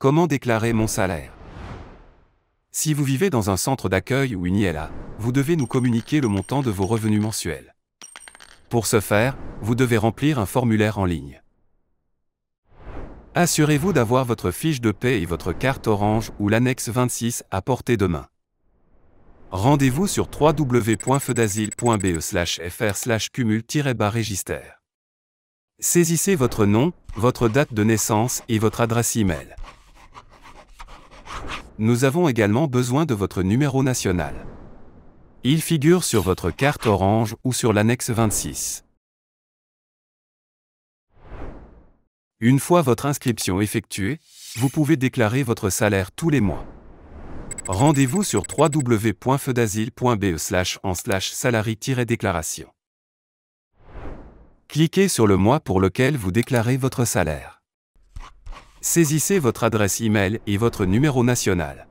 Comment déclarer mon salaire Si vous vivez dans un centre d'accueil ou une ILA, vous devez nous communiquer le montant de vos revenus mensuels. Pour ce faire, vous devez remplir un formulaire en ligne. Assurez-vous d'avoir votre fiche de paie et votre carte orange ou l'annexe 26 à portée de main. Rendez-vous sur www.feudasile.be/fr/cumul-register. Saisissez votre nom, votre date de naissance et votre adresse e-mail. Nous avons également besoin de votre numéro national. Il figure sur votre carte orange ou sur l'annexe 26. Une fois votre inscription effectuée, vous pouvez déclarer votre salaire tous les mois. Rendez-vous sur www.feudasile.be en salari déclaration Cliquez sur le mois pour lequel vous déclarez votre salaire. Saisissez votre adresse e-mail et votre numéro national.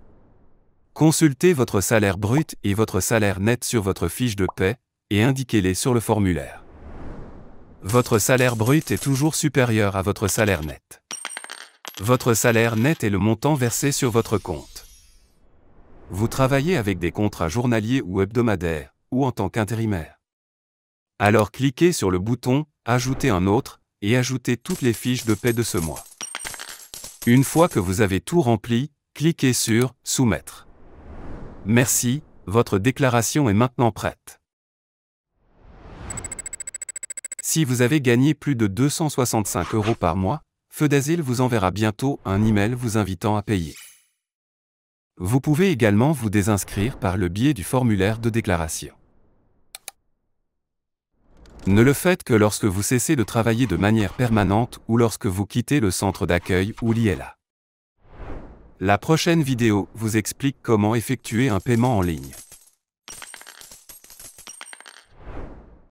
Consultez votre salaire brut et votre salaire net sur votre fiche de paie et indiquez-les sur le formulaire. Votre salaire brut est toujours supérieur à votre salaire net. Votre salaire net est le montant versé sur votre compte. Vous travaillez avec des contrats journaliers ou hebdomadaires, ou en tant qu'intérimaire. Alors cliquez sur le bouton Ajouter un autre et ajoutez toutes les fiches de paie de ce mois. Une fois que vous avez tout rempli, cliquez sur Soumettre. Merci, votre déclaration est maintenant prête. Si vous avez gagné plus de 265 euros par mois, Feu d'Asile vous enverra bientôt un email vous invitant à payer. Vous pouvez également vous désinscrire par le biais du formulaire de déclaration. Ne le faites que lorsque vous cessez de travailler de manière permanente ou lorsque vous quittez le centre d'accueil ou l'ILA. La prochaine vidéo vous explique comment effectuer un paiement en ligne.